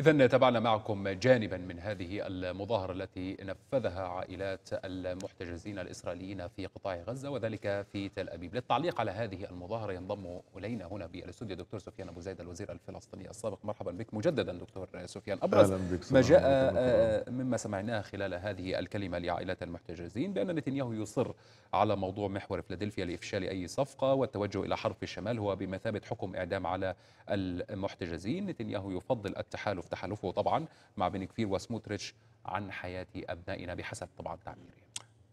إذا تابعنا معكم جانبا من هذه المظاهرة التي نفذها عائلات المحتجزين الإسرائيليين في قطاع غزة وذلك في تل أبيب للتعليق على هذه المظاهرة ينضم إلينا هنا بالاستوديو دكتور سفيان أبو زيد الوزير الفلسطيني السابق مرحبا بك مجددا دكتور سفيان أبرز ما جاء آه، مما سمعناه خلال هذه الكلمة لعائلات المحتجزين بأن نتنياهو يصر على موضوع محور فلادلفيا لإفشال أي صفقة والتوجه إلى حرف الشمال هو بمثابة حكم إعدام على المحتجزين نتنياهو يفضل التحالف تحالف تحالفه طبعا مع بنكفير وسموتريتش عن حياة أبنائنا بحسب طبعا تعبيره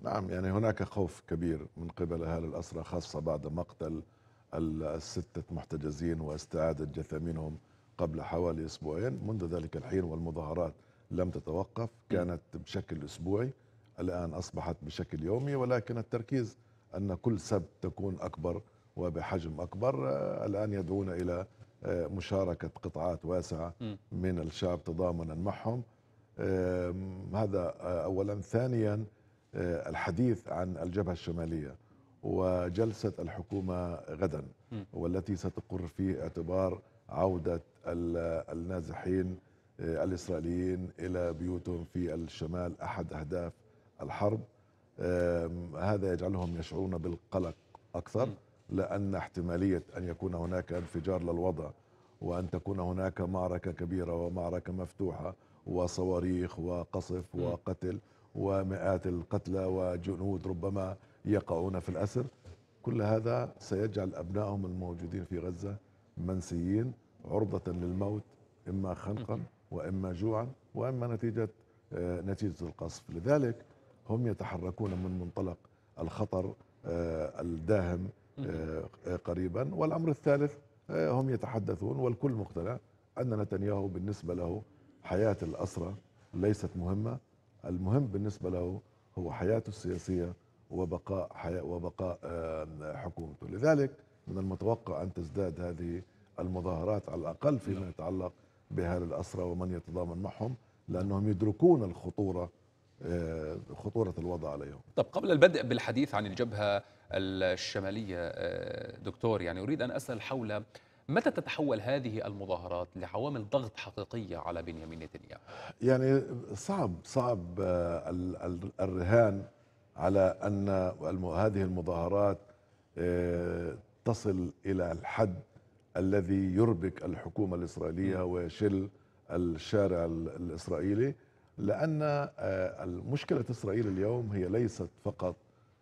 نعم يعني هناك خوف كبير من قبل اهالي الأسرة خاصة بعد مقتل الستة محتجزين واستعادة جثامينهم قبل حوالي أسبوعين منذ ذلك الحين والمظاهرات لم تتوقف كانت بشكل أسبوعي الآن أصبحت بشكل يومي ولكن التركيز أن كل سبت تكون أكبر وبحجم أكبر آه، الآن يدعون إلى آه، مشاركة قطاعات واسعة من الشعب تضامنا معهم هذا آه، أولا ثانيا آه، الحديث عن الجبهة الشمالية وجلسة الحكومة غدا والتي ستقر في اعتبار عودة النازحين الإسرائيليين إلى بيوتهم في الشمال أحد أهداف الحرب هذا يجعلهم يشعرون بالقلق أكثر لأن احتمالية أن يكون هناك انفجار للوضع وأن تكون هناك معركة كبيرة ومعركة مفتوحة وصواريخ وقصف وقتل ومئات القتلى وجنود ربما يقعون في الأسر كل هذا سيجعل أبنائهم الموجودين في غزة منسيين عرضة للموت إما خنقا وإما جوعا وإما نتيجة آه، نتيجة القصف لذلك هم يتحركون من منطلق الخطر آه، الداهم آه، آه، قريبا والأمر الثالث آه، هم يتحدثون والكل مقتنع أن نتنياهو بالنسبة له حياة الأسرة ليست مهمة المهم بالنسبة له هو حياته السياسية وبقاء حياة وبقاء حكومته لذلك من المتوقع أن تزداد هذه المظاهرات على الأقل فيما يتعلق بهال الأسرة ومن يتضامن معهم لأنهم يدركون الخطورة آه، خطورة الوضع عليهم طب قبل البدء بالحديث عن الجبهة الشمالية آه، دكتور يعني أريد أن أسأل حول متى تتحول هذه المظاهرات لعوامل ضغط حقيقية على بنيامين نتنياهو؟ يعني صعب صعب آه، الرهان على أن هذه المظاهرات تصل إلى الحد الذي يربك الحكومة الإسرائيلية ويشل الشارع الإسرائيلي لأن آه، مشكلة إسرائيل اليوم هي ليست فقط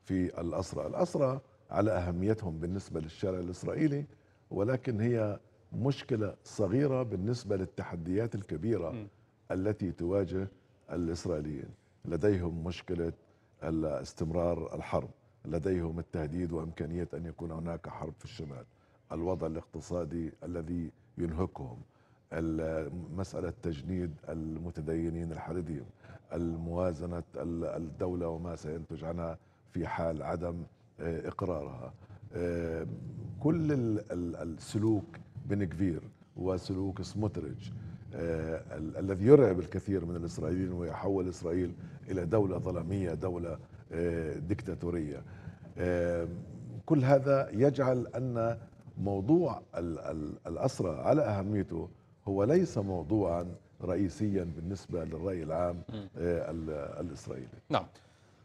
في الأسرى الأسرى على أهميتهم بالنسبة للشارع الإسرائيلي ولكن هي مشكلة صغيرة بالنسبة للتحديات الكبيرة م. التي تواجه الإسرائيليين لديهم مشكلة استمرار الحرب لديهم التهديد وإمكانية أن يكون هناك حرب في الشمال الوضع الاقتصادي الذي ينهكهم مسألة تجنيد المتدينين الحريديم الموازنة الدولة وما سينتج عنها في حال عدم آه، إقرارها آه، كل السلوك بن كفير وسلوك سموتريج آه، الذي يرعب الكثير من الإسرائيليين ويحول إسرائيل إلى دولة ظلمية دولة دكتاتورية كل هذا يجعل أن موضوع الأسرى على أهميته هو ليس موضوعا رئيسيا بالنسبة للرأي العام آه، الإسرائيلي نعم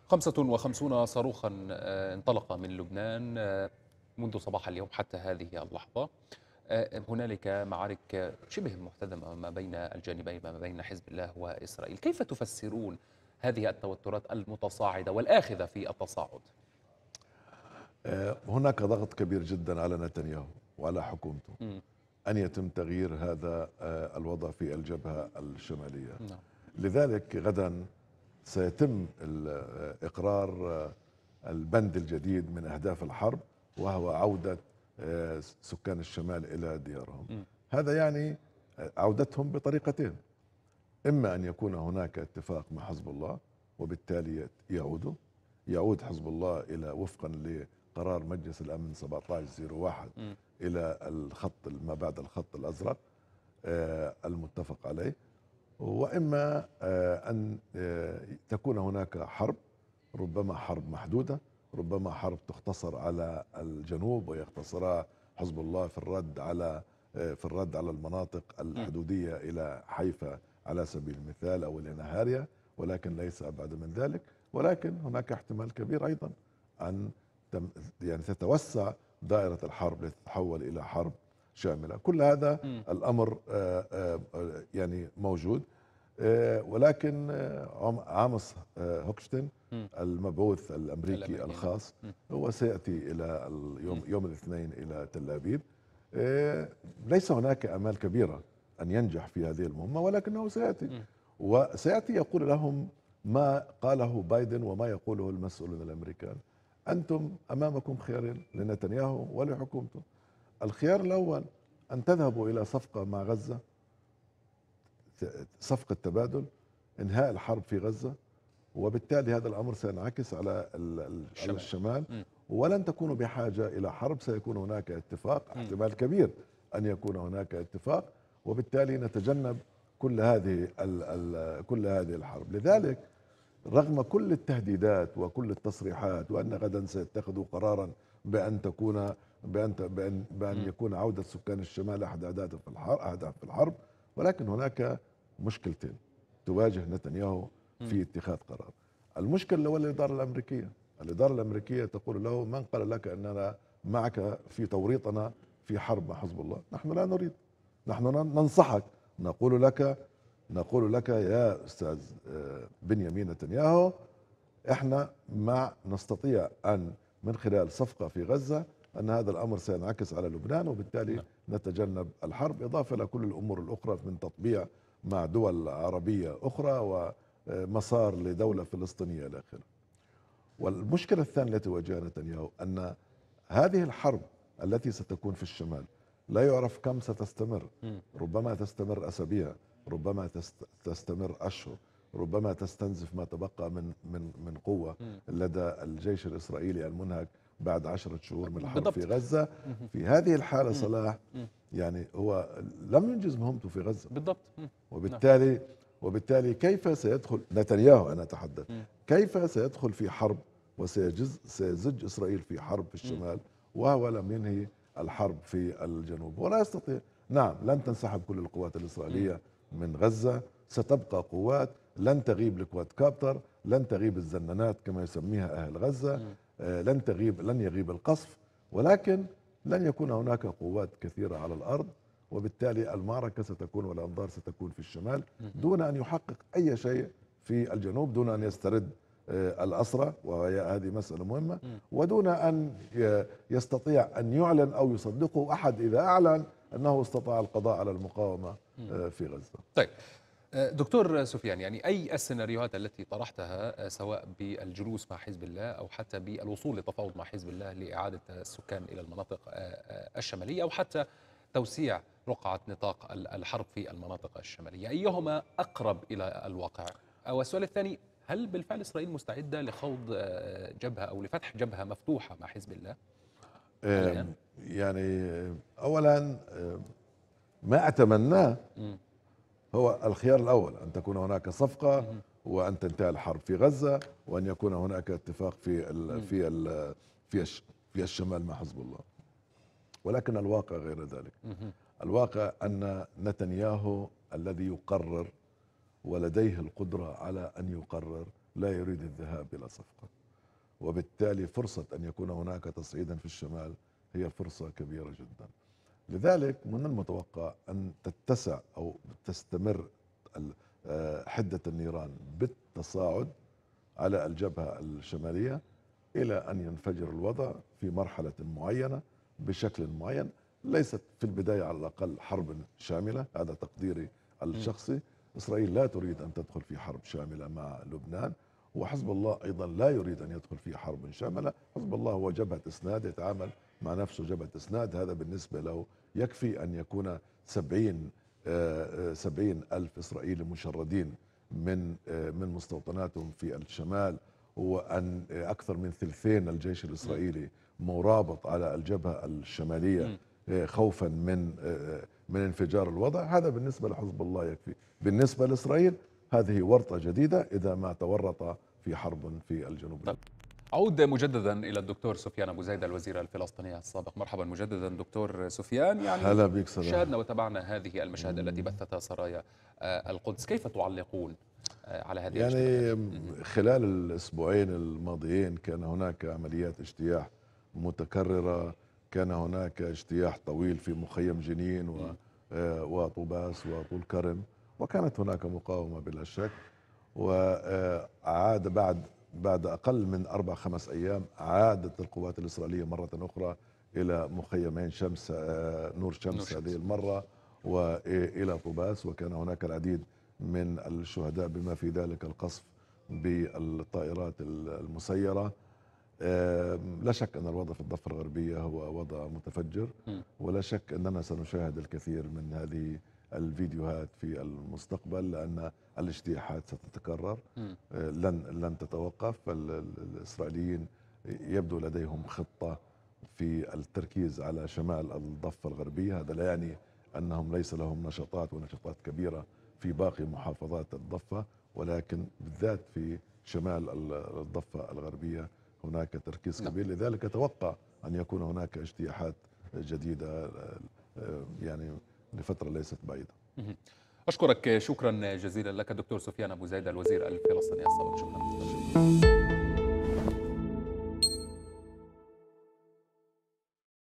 55 صاروخا آه، انطلق من لبنان آه، منذ صباح اليوم حتى هذه اللحظة هنالك معارك شبه محتدمة ما بين الجانبين ما بين حزب الله وإسرائيل كيف تفسرون هذه التوترات المتصاعدة والآخذة في التصاعد هناك ضغط كبير جدا على نتنياهو وعلى حكومته م. أن يتم تغيير هذا آه، الوضع في الجبهة الشمالية نعم. لذلك غدا سيتم آه، إقرار آه، البند الجديد من أهداف الحرب وهو عودة سكان الشمال إلى ديارهم هذا يعني عودتهم بطريقتين إما أن يكون هناك اتفاق مع حزب الله وبالتالي يعودوا يعود حزب الله إلى وفقا قرار مجلس الامن 1701 الى الخط ما بعد الخط الازرق آه، المتفق عليه واما آه، ان آه، تكون هناك حرب ربما حرب محدوده ربما حرب تختصر على الجنوب ويختصرها حزب الله في الرد على في الرد على المناطق الحدوديه الى حيفا على سبيل المثال او الى نهاريا ولكن ليس ابعد من ذلك ولكن هناك احتمال كبير ايضا ان يعني تتوسع دائرة الحرب لتتحول إلى حرب شاملة كل هذا م. الأمر آه، آه، آه، يعني موجود ولكن عامس هوكشتن المبعوث الأمريكي, نعم. الخاص هو سيأتي إلى اليوم يوم الاثنين إلى تل أبيب ليس هناك أمال كبيرة أن ينجح في هذه المهمة ولكنه سيأتي وسيأتي يقول لهم ما قاله بايدن وما يقوله المسؤولون الأمريكان أنتم أمامكم خيارين لنتنياهو ولحكومته الخيار الأول أن تذهبوا إلى صفقة مع غزة صفقة تبادل انهاء الحرب في غزة وبالتالي هذا الأمر سينعكس على الشمال, الشمال ولن تكونوا بحاجة إلى حرب سيكون هناك اتفاق احتمال كبير أن يكون هناك اتفاق وبالتالي نتجنب كل هذه كل هذه الحرب لذلك رغم كل التهديدات وكل التصريحات وان غدا سيتخذوا قرارا بان تكون بان بان بان يكون عوده سكان الشمال احد اهداف الحرب اهداف الحرب ولكن هناك مشكلتين تواجه نتنياهو في اتخاذ قرار. المشكله الاولى الاداره الامريكيه، الاداره الامريكيه تقول له من قال لك اننا معك في توريطنا في حرب مع حزب الله؟ نحن لا نريد. نحن ننصحك نقول لك نقول لك يا استاذ آه، بنيامين نتنياهو احنا مع نستطيع ان من خلال صفقه في غزه ان هذا الامر سينعكس على لبنان وبالتالي نعم. نتجنب الحرب اضافه الى كل الامور الاخرى من تطبيع مع دول عربيه اخرى ومسار لدوله فلسطينيه الى اخره. والمشكله الثانيه التي واجهها نتنياهو ان هذه الحرب التي ستكون في الشمال لا يعرف كم ستستمر ربما تستمر اسابيع ربما تستمر أشهر ربما تستنزف ما تبقى من من من قوة لدى الجيش الإسرائيلي المنهك بعد عشرة شهور من الحرب في غزة في هذه الحالة صلاح يعني هو لم ينجز مهمته في غزة بالضبط وبالتالي وبالتالي كيف سيدخل نتنياهو أنا أتحدث كيف سيدخل في حرب وسيجز سيزج إسرائيل في حرب في الشمال وهو لم ينهي الحرب في الجنوب ولا يستطيع نعم لن تنسحب كل القوات الإسرائيلية من غزة ستبقى قوات لن تغيب الكواد كابتر لن تغيب الزنانات كما يسميها أهل غزة آه، لن تغيب لن يغيب القصف ولكن لن يكون هناك قوات كثيرة على الأرض وبالتالي المعركة ستكون والأنظار ستكون في الشمال دون أن يحقق أي شيء في الجنوب دون أن يسترد آه، الأسرة وهي هذه مسألة مهمة ودون أن يستطيع أن يعلن أو يصدقه أحد إذا أعلن أنه استطاع القضاء على المقاومة آه، في غزة طيب آه، دكتور سفيان يعني أي السيناريوهات التي طرحتها آه، سواء بالجلوس مع حزب الله أو حتى بالوصول لتفاوض مع حزب الله لإعادة السكان إلى المناطق الشمالية أو حتى توسيع رقعة نطاق الحرب في المناطق الشمالية أيهما أقرب إلى الواقع؟ والسؤال الثاني هل بالفعل إسرائيل مستعدة لخوض جبهة أو لفتح جبهة مفتوحة مع حزب الله؟ يعني أولا ما أتمناه هو الخيار الأول أن تكون هناك صفقة وأن تنتهي الحرب في غزة وأن يكون هناك اتفاق في الـ في الـ في, في الشمال مع حزب الله ولكن الواقع غير ذلك الواقع أن نتنياهو الذي يقرر ولديه القدرة على أن يقرر لا يريد الذهاب إلى صفقة وبالتالي فرصة أن يكون هناك تصعيدا في الشمال هي فرصة كبيرة جدا لذلك من المتوقع أن تتسع أو تستمر آه، حدة النيران بالتصاعد على الجبهة الشمالية إلى أن ينفجر الوضع في مرحلة معينة بشكل معين ليست في البداية على الأقل حرب شاملة هذا تقديري الشخصي إسرائيل لا تريد أن تدخل في حرب شاملة مع لبنان وحزب الله أيضا لا يريد أن يدخل في حرب شاملة حزب الله هو جبهة إسناد يتعامل مع نفسه جبهة إسناد هذا بالنسبة له يكفي أن يكون 70 70 آه، آه، ألف إسرائيلي مشردين من آه، من مستوطناتهم في الشمال وأن أكثر من ثلثين الجيش الإسرائيلي مرابط على الجبهة الشمالية خوفا من من انفجار الوضع هذا بالنسبة لحزب الله يكفي بالنسبة لإسرائيل هذه ورطة جديدة إذا ما تورط في حرب في الجنوب طيب. أعود مجددا إلى الدكتور سفيان أبو زيد الوزير الفلسطيني السابق مرحبا مجددا دكتور سفيان يعني هلا بك سلام. شاهدنا وتابعنا هذه المشاهد التي بثتها سرايا آه، القدس كيف تعلقون آه، على هذه يعني خلال الأسبوعين الماضيين كان هناك عمليات اجتياح متكررة كان هناك اجتياح طويل في مخيم جنين و آه، وطوباس وطول كرم وكانت هناك مقاومة بلا شك وعاد بعد بعد أقل من أربع خمس أيام عادت القوات الإسرائيلية مرة أخرى إلى مخيمين شمس آه، نور شمس هذه المرة وإلى طوباس وكان هناك العديد من الشهداء بما في ذلك القصف بالطائرات المسيرة لا شك أن الوضع في الضفة الغربية هو وضع متفجر ولا شك أننا سنشاهد الكثير من هذه الفيديوهات في المستقبل لان الاجتياحات ستتكرر آه، لن لن تتوقف الاسرائيليين يبدو لديهم خطه في التركيز على شمال الضفه الغربيه هذا لا يعني انهم ليس لهم نشاطات ونشاطات كبيره في باقي محافظات الضفه ولكن بالذات في شمال الضفه الغربيه هناك تركيز نعم. كبير لذلك اتوقع ان يكون هناك اجتياحات جديده آه، آه، يعني لفترة ليست بعيدة أشكرك شكرا جزيلا لك دكتور سفيان أبو زيد الوزير الفلسطيني السابق شكرا